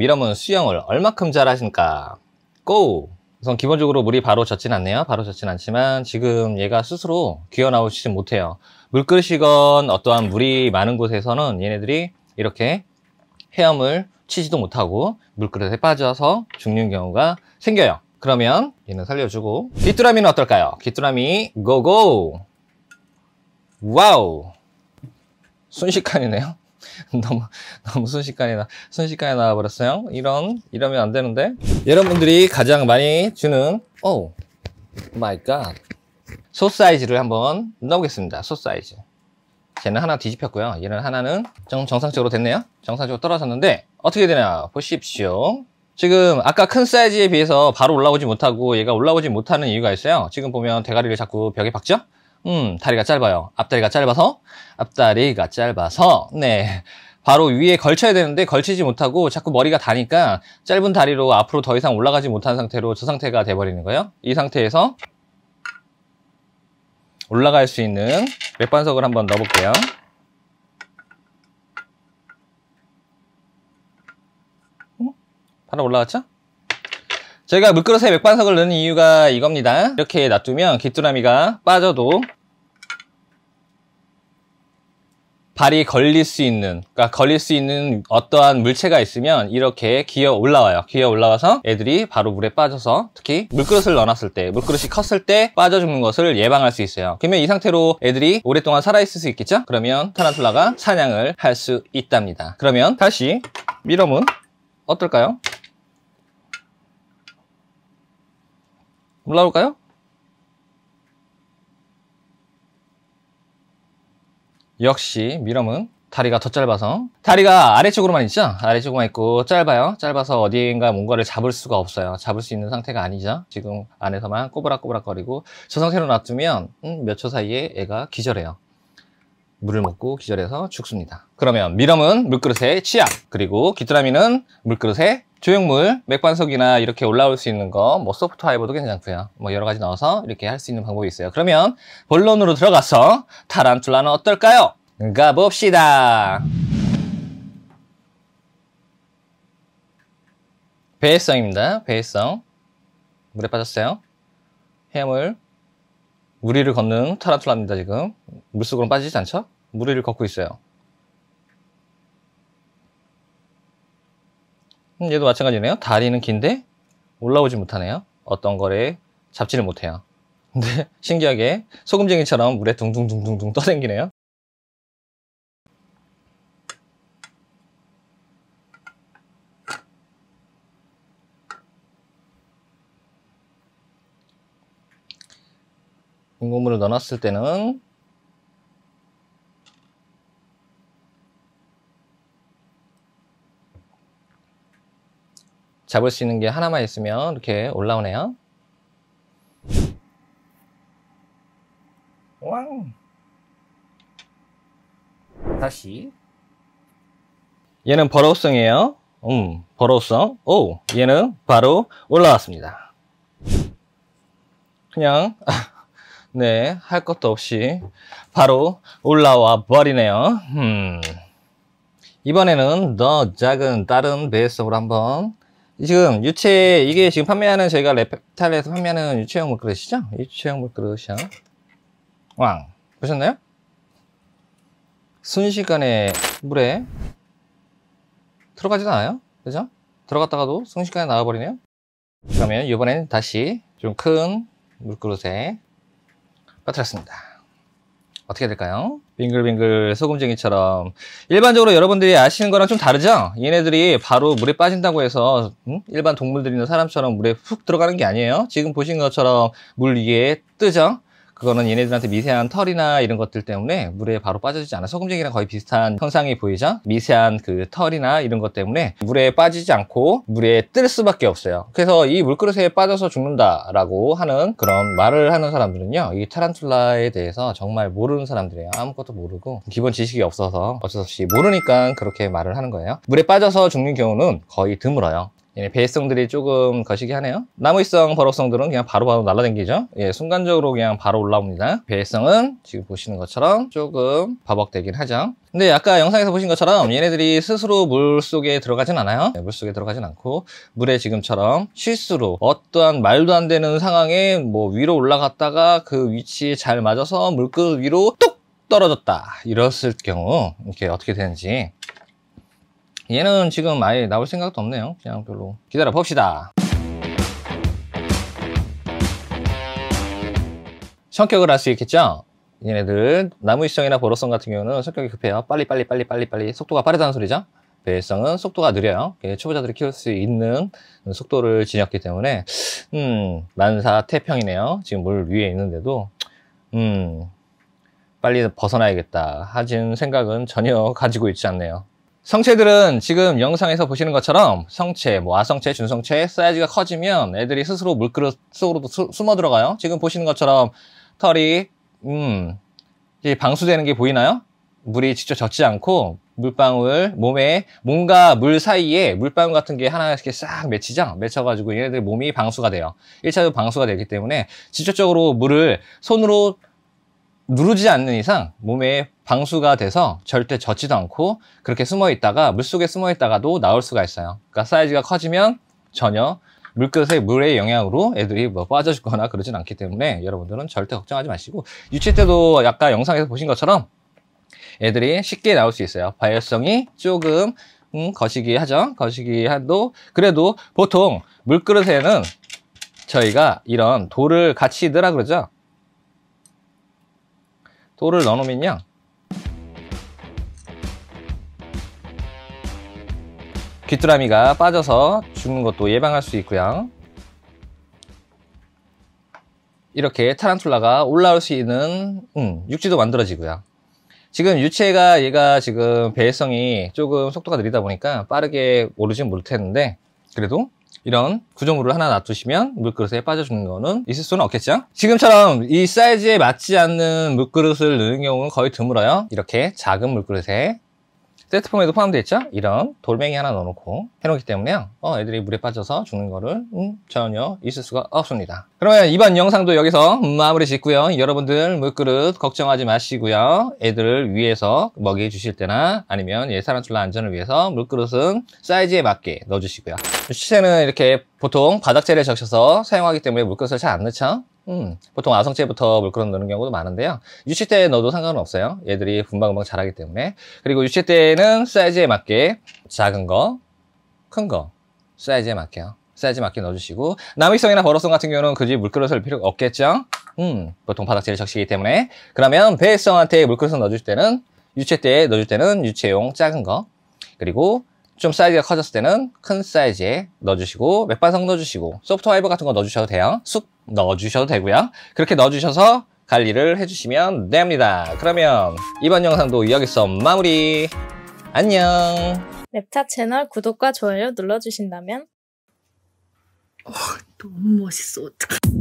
미러면 수영을 얼마큼 잘하신까 고! 우선 기본적으로 물이 바로 젖진 않네요 바로 젖진 않지만 지금 얘가 스스로 기어나오지 못해요 물끓릇이건 어떠한 물이 많은 곳에서는 얘네들이 이렇게 헤엄을 치지도 못하고 물그릇에 빠져서 죽는 경우가 생겨요 그러면 얘는 살려주고 귀뚜라미는 어떨까요? 귀뚜라미 고고 와우 순식간이네요 너무 너무 순식간에 나 순식간에 나와버렸어요. 이런 이러면 안 되는데 여러분들이 가장 많이 주는 오 oh 마이 갓 소사이즈를 한번 넣어보겠습니다. 소사이즈 쟤는 하나 뒤집혔고요. 얘는 하나는 좀 정상적으로 됐네요. 정상적으로 떨어졌는데 어떻게 되나 보십시오. 지금 아까 큰 사이즈에 비해서 바로 올라오지 못하고 얘가 올라오지 못하는 이유가 있어요. 지금 보면 대가리를 자꾸 벽에 박죠? 음, 다리가 짧아요. 앞다리가 짧아서, 앞다리가 짧아서, 네. 바로 위에 걸쳐야 되는데 걸치지 못하고 자꾸 머리가 다니까 짧은 다리로 앞으로 더 이상 올라가지 못한 상태로 저 상태가 돼버리는 거예요. 이 상태에서 올라갈 수 있는 맥반석을 한번 넣어볼게요. 어? 바로 올라갔죠? 제가 물그릇에 맥반석을 넣는 이유가 이겁니다. 이렇게 놔두면 귀뚜라미가 빠져도 발이 걸릴 수 있는 그러니까 걸릴 수 있는 어떠한 물체가 있으면 이렇게 기어 올라와요 기어 올라와서 애들이 바로 물에 빠져서 특히 물그릇을 넣어놨을 때 물그릇이 컸을 때 빠져 죽는 것을 예방할 수 있어요 그러면 이 상태로 애들이 오랫동안 살아있을 수 있겠죠? 그러면 타란툴라가 사냥을 할 수 있답니다 그러면 다시 밀어문 어떨까요? 올라올까요? 역시 미럼은 다리가 더 짧아서 다리가 아래쪽으로만 있죠? 아래쪽으로만 있고 짧아요 짧아서 어디인가 뭔가를 잡을 수가 없어요 잡을 수 있는 상태가 아니죠 지금 안에서만 꼬부락꼬부락거리고 저 상태로 놔두면 음, 몇초 사이에 애가 기절해요 물을 먹고 기절해서 죽습니다 그러면 미럼은 물그릇에 치약 그리고 귀뚜라미는 물그릇에 조형물, 맥반석이나 이렇게 올라올 수 있는 거, 뭐 소프트 하이버도 괜찮고요. 뭐 여러 가지 넣어서 이렇게 할 수 있는 방법이 있어요. 그러면 본론으로 들어가서 타란툴라는 어떨까요? 가봅시다. 배해성입니다. 배해성. 물에 빠졌어요. 해물. 물리를 걷는 타란툴라입니다, 지금. 물속으로 빠지지 않죠? 물 위를 걷고 있어요. 음, 얘도 마찬가지네요. 다리는 긴데 올라오지 못하네요. 어떤 거래 잡지를 못해요. 근데 신기하게 소금쟁이처럼 물에 둥둥둥둥둥 떠댕기네요. 인공물을 넣어놨을 때는 잡을 수 있는 게 하나만 있으면 이렇게 올라오네요. 왕! 다시. 얘는 버로우성이에요. 음, 버로우성. 오, 얘는 바로 올라왔습니다. 그냥, 네, 할 것도 없이 바로 올라와 버리네요. 음. 이번에는 더 작은 다른 베이스업을 한번 지금 유채 이게 지금 판매하는 저희가 랩탈에서 판매하는 유채형 물그릇이죠? 유채형 물그릇이요왕 보셨나요? 순식간에 물에 들어가지도 않아요. 그죠? 들어갔다가도 순식간에 나와버리네요. 그러면 이번엔 다시 좀 큰 물그릇에 빠뜨렸습니다. 어떻게 될까요? 빙글빙글 소금쟁이처럼 일반적으로 여러분들이 아시는 거랑 좀 다르죠? 얘네들이 바로 물에 빠진다고 해서 음? 일반 동물들이나 사람처럼 물에 훅 들어가는 게 아니에요 지금 보신 것처럼 물 위에 뜨죠? 그거는 얘네들한테 미세한 털이나 이런 것들 때문에 물에 바로 빠져지지 않아 소금쟁이랑 거의 비슷한 현상이 보이죠 미세한 그 털이나 이런 것 때문에 물에 빠지지 않고 물에 뜰 수밖에 없어요 그래서 이 물그릇에 빠져서 죽는다라고 하는 그런 말을 하는 사람들은요 이 타란툴라에 대해서 정말 모르는 사람들이에요 아무것도 모르고 기본 지식이 없어서 어쩔 수 없이 모르니까 그렇게 말을 하는 거예요 물에 빠져서 죽는 경우는 거의 드물어요 얘네 예, 베이성들이 조금 거시기 하네요 나무위성, 버럭성들은 그냥 바로바로 날라댕기죠 예, 순간적으로 그냥 바로 올라옵니다 베이성은 지금 보시는 것처럼 조금 버벅대긴 하죠 근데 아까 영상에서 보신 것처럼 얘네들이 스스로 물속에 들어가진 않아요 예, 물속에 들어가진 않고 물에 지금처럼 실수로 어떠한 말도 안 되는 상황에 뭐 위로 올라갔다가 그 위치에 잘 맞아서 물 끝 위로 뚝 떨어졌다 이랬을 경우 이렇게 어떻게 되는지 얘는 지금 아예 나올 생각도 없네요 그냥 별로 기다려 봅시다 성격을 알 수 있겠죠? 얘네들 나무위성이나 버로성 같은 경우는 성격이 급해요 빨리 빨리 빨리 빨리 빨리 속도가 빠르다는 소리죠 배일성은 속도가 느려요 초보자들이 키울 수 있는 속도를 지녔기 때문에 음 만사 태평이네요 지금 물 위에 있는데도 음 빨리 벗어나야겠다 하진 생각은 전혀 가지고 있지 않네요 성체들은 지금 영상에서 보시는 것처럼 성체, 뭐 아성체, 준성체 사이즈가 커지면 애들이 스스로 물그릇 속으로 도 숨어 들어가요. 지금 보시는 것처럼 털이 음, 방수되는 게 보이나요? 물이 직접 젖지 않고 물방울 몸에 뭔가 물 사이에 물방울 같은 게 하나 이렇게 싹 맺히죠 맺혀가지고 얘네들 몸이 방수가 돼요 1차적으로 방수가 되기 때문에 직접적으로 물을 손으로 누르지 않는 이상 몸에 방수가 돼서 절대 젖지도 않고 그렇게 숨어 있다가 물속에 숨어 있다가도 나올 수가 있어요 그러니까 사이즈가 커지면 전혀 물끝의 물의 영향으로 애들이 뭐 빠져 죽거나 그러진 않기 때문에 여러분들은 절대 걱정하지 마시고 유치 때도 아까 영상에서 보신 것처럼 애들이 쉽게 나올 수 있어요 발열성이 조금 음, 거시기 하죠 거시기 하도 그래도 보통 물그릇에는 저희가 이런 돌을 같이 넣으라 그러죠 돌을 넣어놓으면요 귀뚜라미가 빠져서 죽는 것도 예방할 수 있고요 이렇게 타란툴라가 올라올 수 있는 음, 육지도 만들어지고요 지금 유체가 얘가 지금 배해성이 조금 속도가 느리다 보니까 빠르게 오르진 못했는데 그래도 이런 구조물을 하나 놔두시면 물그릇에 빠져 죽는 거는 있을 수는 없겠죠 지금처럼 이 사이즈에 맞지 않는 물그릇을 넣는 경우는 거의 드물어요 이렇게 작은 물그릇에 세트폼에도 포함되어 있죠? 이런 돌멩이 하나 넣어놓고 해놓기 때문에요. 어, 애들이 물에 빠져서 죽는 거를 음, 전혀 있을 수가 없습니다. 그러면 이번 영상도 여기서 마무리 짓고요. 여러분들 물그릇 걱정하지 마시고요. 애들을 위해서 먹이 주실 때나 아니면 예사란툴라 안전을 위해서 물그릇은 사이즈에 맞게 넣어주시고요. 시체는 이렇게 보통 바닥재를 적셔서 사용하기 때문에 물그릇을 잘 안 넣죠? 음, 보통 아성째부터 물그릇 넣는 경우도 많은데요. 유치 때 넣어도 상관은 없어요. 얘들이 금방금방 자라기 때문에. 그리고 유치 때는 사이즈에 맞게 작은 거, 큰 거, 사이즈에 맞게요. 사이즈 에 맞게 넣어주시고 남익성이나 버러성 같은 경우는 굳이 물그릇을 필요 없겠죠? 음, 보통 바닥재를 적시기 때문에 그러면 배성한테 물그릇을 넣어줄 때는 유채 때 넣어줄 때는 유채용 작은 거 그리고 좀 사이즈가 커졌을 때는 큰 사이즈에 넣어주시고 맥반석 넣어주시고 소프트 와이버 같은 거 넣어주셔도 돼요 쑥 넣어주셔도 되고요. 그렇게 넣어주셔서 관리를 해주시면 됩니다. 그러면 이번 영상도 여기서 마무리! 안녕! 랩탑 채널 구독과 좋아요 눌러주신다면 어, 너무 멋있어 어떡해